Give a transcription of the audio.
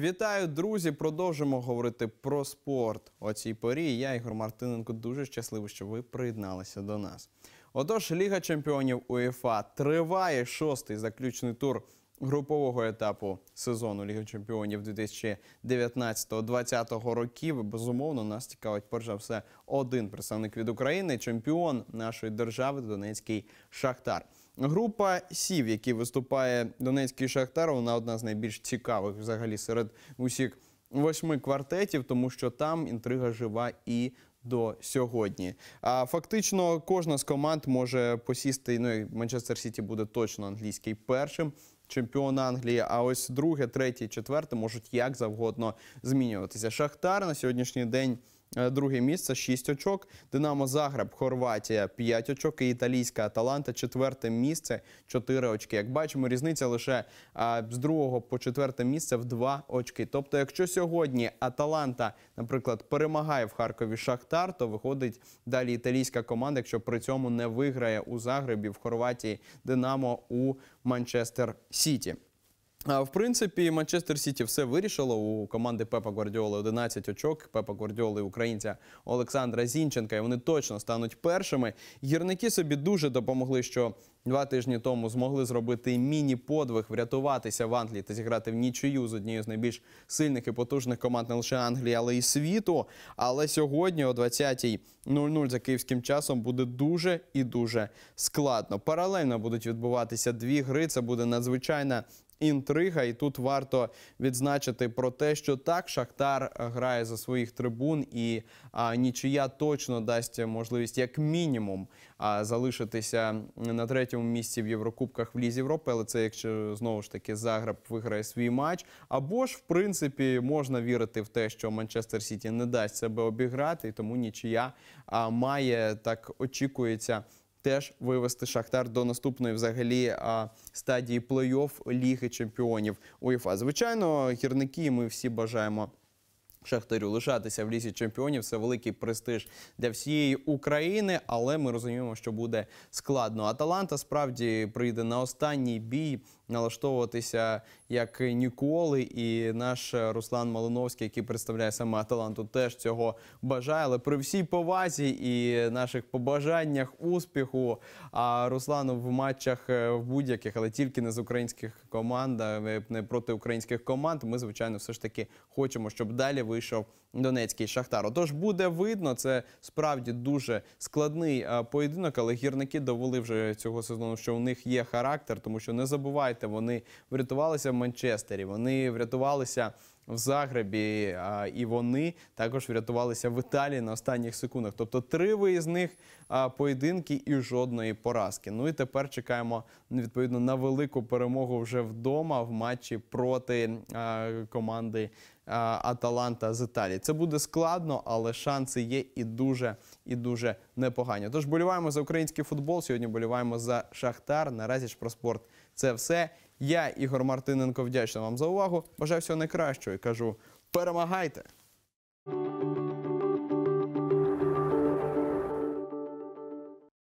Вітаю, друзі! Продовжимо говорити про спорт о цій порі. Я Ігор Мартиненко дуже щасливий, що ви приєдналися до нас. Отож, Ліга Чемпіонів УЄФА триває шостий заключний тур групового етапу сезону Ліги Чемпіонів 2019-2020 років. Безумовно, нас цікавить перш за все один представник від України, чемпіон нашої держави, Донецький Шахтар. Група сів, які виступає Донецький Шахтар, вона одна з найбільш цікавих взагалі серед усіх восьми квартетів, тому що там інтрига жива і до сьогодні. А фактично кожна з команд може посісти. Ну Манчестер Сіті буде точно англійський першим чемпіон Англії. А ось друге, третє, четверте можуть як завгодно змінюватися. Шахтар на сьогоднішній день. Е, друге місце 6 очок. Динамо Загреб, Хорватія 5 очок. І італійська Аталанта, четверте місце 4 очки. Як бачимо, різниця лише з другого по четверте місце в 2 очки. Тобто, якщо сьогодні Аталанта, наприклад, перемагає в Харкові Шахтар, то виходить далі італійська команда, якщо при цьому не виграє у Загребі в Хорватії Динамо у Манчестер Сіті. В принципі, Манчестер Сіті все вирішило у команди Пепа Гвардіоли 11 очок. Пепа Гвардіоли українця Олександра Зінченка. І вони точно стануть першими. Гірники собі дуже допомогли, що два тижні тому змогли зробити міні-подвиг, врятуватися в Англії та зіграти в нічию з однією з найбільш сильних і потужних команд не лише Англії, але й світу. Але сьогодні, о 20.00 за київським часом, буде дуже і дуже складно. Паралельно будуть відбуватися дві гри. Це буде надзвичайна інтрига, і тут варто відзначити про те, що так Шахтар грає за своїх трибун, і а, нічия точно дасть можливість як мінімум а, залишитися на третьому місці в Єврокубках в Лізі Європи, але це якщо знову ж таки заграб виграє свій матч. Або ж, в принципі, можна вірити в те, що Манчестер Сіті не дасть себе обіграти, і тому нічия а, має так очікується теж вивести Шахтар до наступної взагалі стадії плей-офф Ліги Чемпіонів УЄФА. Звичайно, гірники ми всі бажаємо. Шахтарю лишатися в лісі чемпіонів це великий престиж для всієї України, але ми розуміємо, що буде складно. Аталанта справді прийде на останній бій налаштовуватися як ніколи. І наш Руслан Малиновський, який представляє саме Аталанту, теж цього бажає. Але при всій повазі і наших побажаннях успіху. А Руслану в матчах е, в будь-яких, але тільки не з українських команд, е, не проти українських команд. Ми звичайно все ж таки хочемо, щоб далі вийшов Донецький шахтар. Отож буде видно, це справді дуже складний е, поєдинок, але гірники довели вже цього сезону, що у них є характер, тому що не забувайте, вони врятувалися в Манчестері, вони врятувалися в Загребі, а, і вони також врятувалися в Італії на останніх секундах. Тобто три виїзних а, поєдинки і жодної поразки. Ну і тепер чекаємо відповідно на велику перемогу вже вдома в матчі проти а, команди. Аталанта з Італії це буде складно, але шанси є і дуже і дуже непогані. Тож боліваємо за український футбол. Сьогодні боліваємо за Шахтар. Наразі ж про спорт це все. Я, Ігор Мартиненко, вдячний вам за увагу. Бажаю всього найкращого і кажу перемагайте!